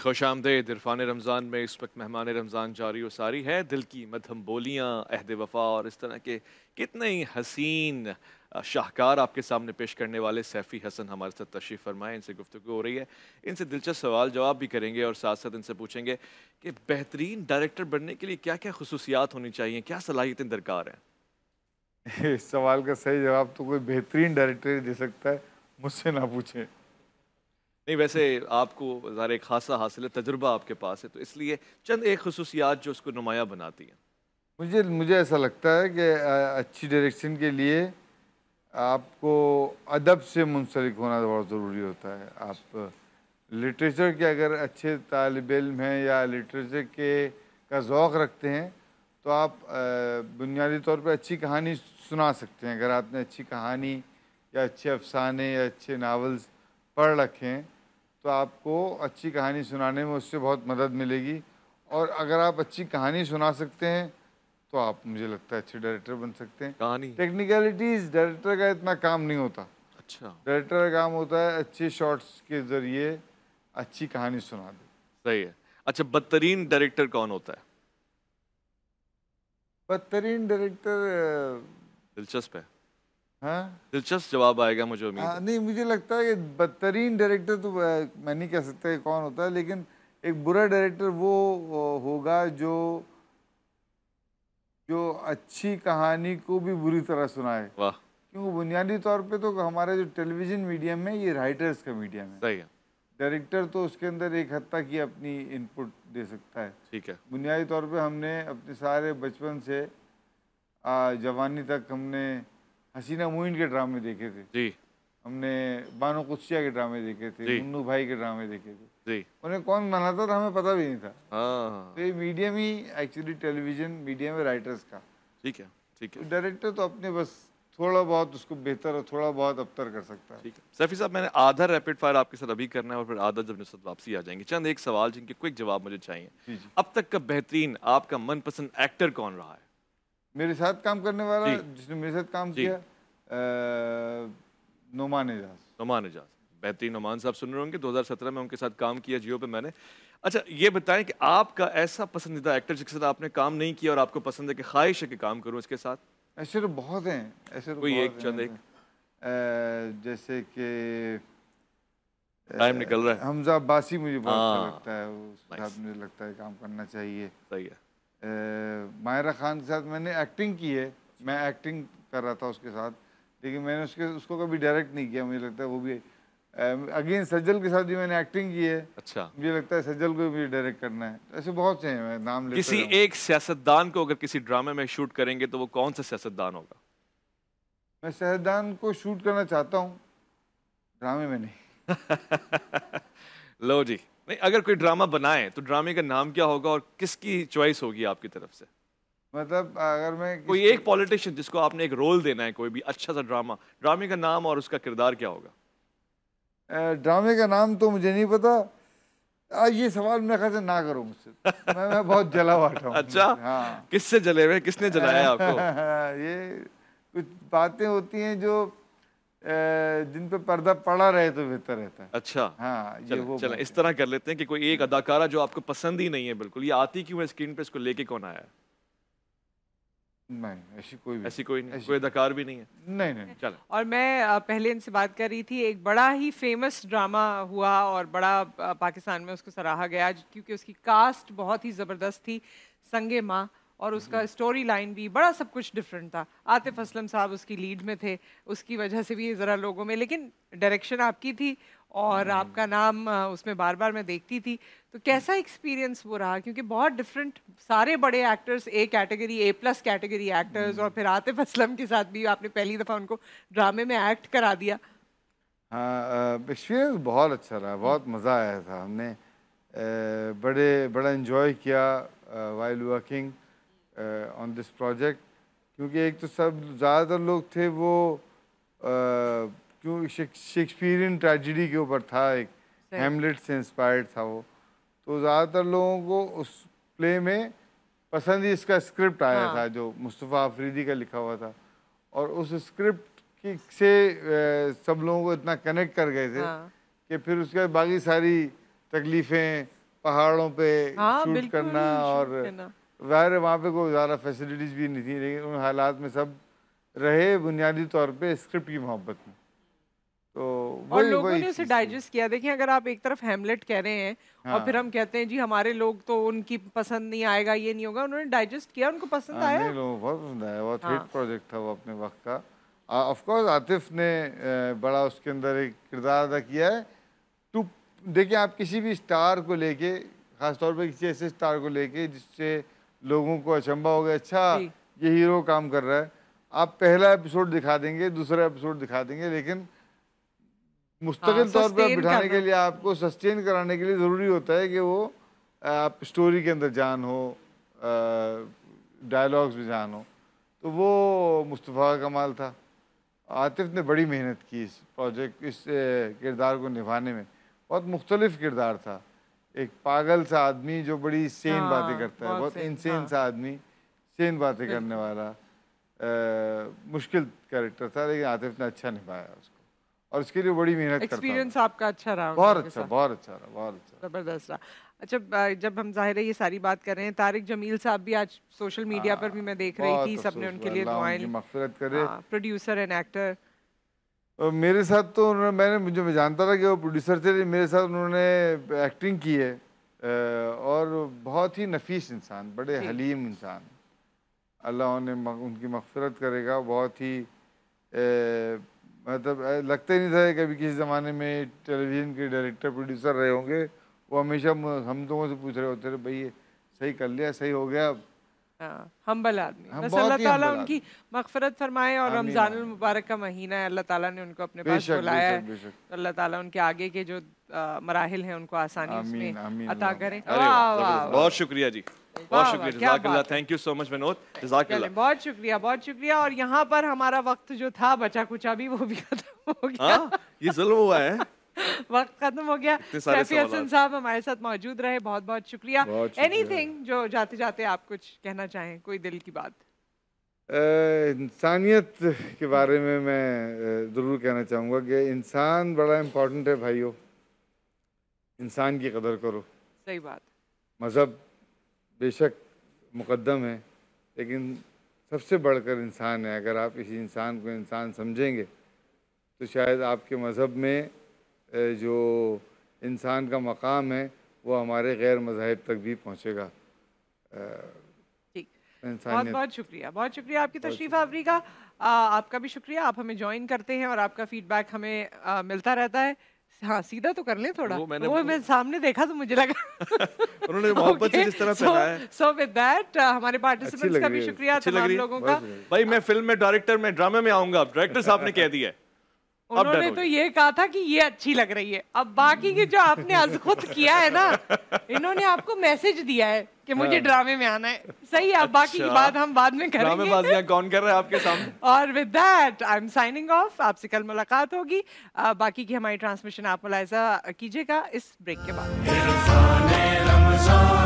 खुश आमदेद इरफान रमज़ान में इस वक्त मेहमान रमज़ान जारी वारी है दिल की मधम बोलियाँ अहद वफा और इस तरह के कितने ही हसीन शाहकार आपके सामने पेश करने वाले सैफ़ी हसन हमारे साथ तशरीफ़ फरमाए इनसे गुफ्तु हो रही है इनसे दिलचस्प सवाल जवाब भी करेंगे और साथ साथ इनसे पूछेंगे कि बेहतरीन डायरेक्टर बनने के लिए क्या क्या खसूसियात होनी चाहिए क्या सलाहियतें दरकार हैं इस सवाल का सही जवाब तो कोई बेहतरीन डायरेक्टर ही दे सकता है मुझसे ना पूछें नहीं वैसे आपको ज़ाहिर एक खासा हासिल है तजुर्बा आपके पास है तो इसलिए चंद एक खसूसियात जो उसको नुमाया बनाती हैं मुझे मुझे ऐसा लगता है कि अच्छी डायरेक्शन के लिए आपको अदब से मुंसलिक होना बहुत ज़रूरी होता है आप लिटरेचर के अगर अच्छे तालब इम हैं या लिटरेचर के का ओक़ रखते हैं तो आप बुनियादी तौर पर अच्छी कहानी सुना सकते हैं अगर आपने अच्छी कहानी या अच्छे अफसाने या अच्छे नावल्स पढ़ रखें तो आपको अच्छी कहानी सुनाने में उससे बहुत मदद मिलेगी और अगर आप अच्छी कहानी सुना सकते हैं तो आप मुझे लगता है अच्छे डायरेक्टर बन सकते हैं कहानी टेक्निकलिटीज डायरेक्टर का इतना काम नहीं होता अच्छा डायरेक्टर का काम होता है अच्छे शॉट्स के जरिए अच्छी कहानी सुना दे सही है अच्छा बदतरीन डायरेक्टर कौन होता है बदतरीन डायरेक्टर दिलचस्प है हाँ दिलचस्प जवाब आएगा मुझे उम्मीद हाँ नहीं मुझे लगता है कि बदतरीन डायरेक्टर तो मैं नहीं कह सकता कौन होता है लेकिन एक बुरा डायरेक्टर वो होगा जो जो अच्छी कहानी को भी बुरी तरह सुनाए वाह क्योंकि बुनियादी तौर पे तो हमारे जो टेलीविजन मीडियम है ये राइटर्स का मीडियम है सही है डायरेक्टर तो उसके अंदर एक हद तक ही अपनी इनपुट दे सकता है ठीक है बुनियादी तौर पे हमने अपने सारे बचपन से जवानी तक हमने हसीना मोइन के ड्रामे देखे थे जी हमने बानो कुसिया के ड्रामे देखे थे मुन्नू भाई के ड्रामे देखे थे जी उन्हें कौन बनाता था हमें पता भी नहीं था हाँ। तो ये मीडियम ही एक्चुअली टेलीविजन मीडियम है राइटर्स का ठीक है ठीक है डायरेक्टर तो, तो अपने बस थोड़ा बहुत उसको बेहतर और थोड़ा बहुत अबतर कर सकता है ठीक है सफी साहब मैंने आधा रैपिड फायर आपके साथ अभी करना है और फिर आधा जब निस्बत वापसी आ जाएंगे चंद एक सवाल जिनके क्विक जवाब मुझे चाहिए अब तक का बेहतरीन आपका मनपसंद एक्टर कौन रहा है मेरे साथ काम करने वाला जिसने मेरे साथ काम किया नुमान एजाज नुमान एजाज बेहतरीन नुमान साहब सुन रहे होंगे 2017 में उनके साथ काम किया जियो पे मैंने अच्छा ये बताएं कि आपका ऐसा पसंदीदा एक्टर जिसके साथ आपने काम नहीं किया और आपको पसंद है कि ख्वाहिश है कि काम करूँ इसके साथ ऐसे तो बहुत हैं ऐसे तो कोई एक चंद एक जैसे कि टाइम निकल रहा है हमजा बासी मुझे बहुत अच्छा हाँ। लगता है उस साथ मुझे लगता है काम करना चाहिए सही है मायरा खान के साथ मैंने एक्टिंग की है मैं एक्टिंग कर रहा था उसके साथ लेकिन मैंने उसके उसको कभी डायरेक्ट नहीं किया मुझे लगता है वो भी अगेन सज्जल के साथ भी मैंने एक्टिंग की है अच्छा मुझे लगता है सज्जल को भी डायरेक्ट करना है ऐसे बहुत से हैं मैं नाम ले किसी एक सियासतदान को अगर किसी ड्रामे में शूट करेंगे तो वो कौन सा सियासतदान होगा मैं सियासतदान को शूट करना चाहता हूँ ड्रामे में नहीं लो जी नहीं अगर कोई ड्रामा बनाए तो ड्रामे का नाम क्या होगा और किसकी चॉइस होगी आपकी तरफ से मतलब अगर मैं कोई एक पॉलिटिशियन जिसको आपने एक रोल देना है कोई भी अच्छा सा ड्रामा ड्रामे का नाम और उसका किरदार क्या होगा ड्रामे का नाम तो मुझे नहीं पता आज ये सवाल मेरे ख्याल से ना करो मुझसे मैं, मैं बहुत जला हुआ था अच्छा हाँ किससे जले हुए किसने जलाया आपको ये कुछ बातें होती हैं जो जिन पे पर्दा पड़ा रहे तो बेहतर रहता है अच्छा हाँ ये चले, वो चले, इस तरह कर लेते हैं कि कोई एक अदाकारा जो आपको पसंद ही नहीं है बिल्कुल ये आती क्यों है स्क्रीन पे इसको लेके कौन आया नहीं ऐसी कोई भी ऐसी कोई नहीं ऐसी कोई अदाकार भी नहीं है नहीं नहीं चलो और मैं पहले इनसे बात कर रही थी एक बड़ा ही फेमस ड्रामा हुआ और बड़ा पाकिस्तान में उसको सराहा गया क्योंकि उसकी कास्ट बहुत ही ज़बरदस्त थी संगे माँ और उसका स्टोरी लाइन भी बड़ा सब कुछ डिफरेंट था आतिफ हम्म। असलम साहब उसकी लीड में थे उसकी वजह से भी ज़रा लोगों में लेकिन डायरेक्शन आपकी थी और हम्म। आपका नाम उसमें बार बार मैं देखती थी तो हम्म। कैसा एक्सपीरियंस वो रहा क्योंकि बहुत डिफरेंट सारे बड़े actors A category A plus category actors और फिर आतिफ असलम के साथ भी आपने पहली दफ़ा उनको ड्रामे में एक्ट करा दिया हाँ एक्सपीरियंस बहुत अच्छा रहा बहुत मज़ा आया था हमने बड़े बड़ा इन्जॉय किया while working on this project क्योंकि एक तो सब ज़्यादातर लोग थे वो uh, क्यों शेक्सपियरियन ट्रेजिडी के ऊपर था एक हेमलेट से इंस्पायर्ड था वो तो ज़्यादातर लोगों को उस प्ले में पसंद ही इसका स्क्रिप्ट आया हाँ। था जो मुस्तफ़ा आफरीदी का लिखा हुआ था और उस स्क्रिप्ट की से uh, सब लोगों को इतना कनेक्ट कर गए थे हाँ। कि फिर उसके बाद बाकी सारी तकलीफ़ें पहाड़ों पे हाँ, शूट करना और ज़ाहिर है वहाँ पर कोई ज़्यादा फैसिलिटीज़ भी नहीं थी लेकिन उन हालात में सब रहे बुनियादी तौर पर स्क्रिप्ट की मोहब्बत में तो और लोगों ने उसे डाइजेस्ट किया देखिए अगर आप एक तरफ हेमलेट कह रहे हैं हाँ। और फिर हम कहते हैं जी हमारे लोग तो उनकी पसंद नहीं आएगा ये नहीं होगा उन्होंने डाइजेस्ट किया उनको पसंद हाँ, आया लोगों बहुत पसंद आया बहुत हाँ। हिट प्रोजेक्ट था वो अपने वक्त का ऑफकोर्स आतिफ ने बड़ा उसके अंदर एक किरदार अदा किया है टू देखिए आप किसी भी स्टार को लेके खासतौर पर किसी ऐसे स्टार को लेके जिससे लोगों को अचंबा हो गया अच्छा ये हीरो काम कर रहा है आप पहला एपिसोड दिखा देंगे दूसरा एपिसोड दिखा देंगे लेकिन मुस्तकिल हाँ, तौर पर बिठाने के लिए आपको सस्टेन कराने के लिए ज़रूरी होता है कि वो आप स्टोरी के अंदर जान हो डायलॉग्स में जान हो तो वो मुस्तफ़ा कमाल था आतिफ ने बड़ी मेहनत की इस प्रोजेक्ट इस किरदार को निभाने में बहुत मुख्तलिफ किरदार था एक पागल सा आदमी जो बड़ी सेन हाँ, बातें करता है बहुत इनसेन हाँ। सा आदमी सेन बातें करने वाला आ, मुश्किल कैरेक्टर था लेकिन आतिफ ने अच्छा निभाया उसको और उसके लिए बड़ी मेहनत एक्सपीरियंस आपका अच्छा रहा बहुत अच्छा बहुत अच्छा रहा बहुत अच्छा जबरदस्त रहा अच्छा जब हम जाहिर है ये सारी बात कर रहे हैं तारिक जमील साहब भी आज सोशल मीडिया हाँ, पर भी मैं देख रही थी सबने उनके लिए दुआएं प्रोड्यूसर एंड एक्टर मेरे साथ तो उन्होंने मैंने मुझे मैं जानता था कि वो प्रोड्यूसर थे मेरे साथ उन्होंने एक्टिंग की है और बहुत ही नफीस इंसान बड़े हलीम इंसान अल्लाह उन्हें उनकी मफफरत करेगा बहुत ही ए, मतलब लगता ही नहीं था कभी किसी ज़माने में टेलीविज़न के डायरेक्टर प्रोड्यूसर रहे होंगे वो हमेशा हम लोगों से पूछ रहे होते थे भाई सही कर लिया सही हो गया अब हम्बल हाँ, आदमी हाँ, बस अल्लाह ताला उनकी मगफरत फरमाए और रमजान मुबारक का महीना है अल्लाह ताला ने उनको अपने पास बुलाया है तो अल्लाह ताला उनके आगे के जो मराहल हैं उनको आसानी उसमें अता करें बहुत शुक्रिया जी बहुत शुक्रिया thank you so much Vinod बहुत शुक्रिया बहुत शुक्रिया और यहाँ पर हमारा वक्त जो था बचा कुचा भी वो भी खत्म हो गया हाँ, ये जुल्म हुआ है वक्त खत्म हो गया साहब हमारे साथ मौजूद रहे बहुत बहुत शुक्रिया एनीथिंग जो जाते जाते आप कुछ कहना चाहें कोई दिल की बात इंसानियत के बारे में मैं ज़रूर कहना चाहूँगा कि इंसान बड़ा इम्पोर्टेंट है भाइयों इंसान की कदर करो सही बात मज़हब बेशक मुकदम है लेकिन सबसे बढ़कर इंसान है अगर आप इसी इंसान को इंसान समझेंगे तो शायद आपके मज़हब में जो इंसान का मकाम है वो हमारे गैर मजाहब तक भी पहुँचेगा बहुत बहुत शुक्रिया बहुत शुक्रिया आपकी तशरीफ आवरी का आ, आपका भी शुक्रिया आप हमें ज्वाइन करते हैं और आपका फीडबैक हमें आ, मिलता रहता है हाँ सीधा तो कर लें थोड़ा वो मैंने वो मैं सामने देखा तो मुझे लगा उन्होंने मोहब्बत okay, से जिस तरह so, with that, uh, हमारे पार्टिसिपेंट्स का भी शुक्रिया लोगों का भाई मैं फिल्म में डायरेक्टर में ड्रामे में आऊंगा डायरेक्टर साहब ने कह दिया है उन्होंने तो ये कहा था कि ये अच्छी लग रही है अब बाकी के जो आपने आज खुद किया है ना इन्होंने आपको मैसेज दिया है कि मुझे ड्रामे हाँ। में आना है सही है अब अच्छा। बाकी की बात हम बाद में करेंगे कौन कर रहा है आपके सामने और with that I am signing off आपसे कल मुलाकात होगी बाकी की हमारी ट्रांसमिशन आप मुलायजा कीजिएगा इस ब्रेक के बाद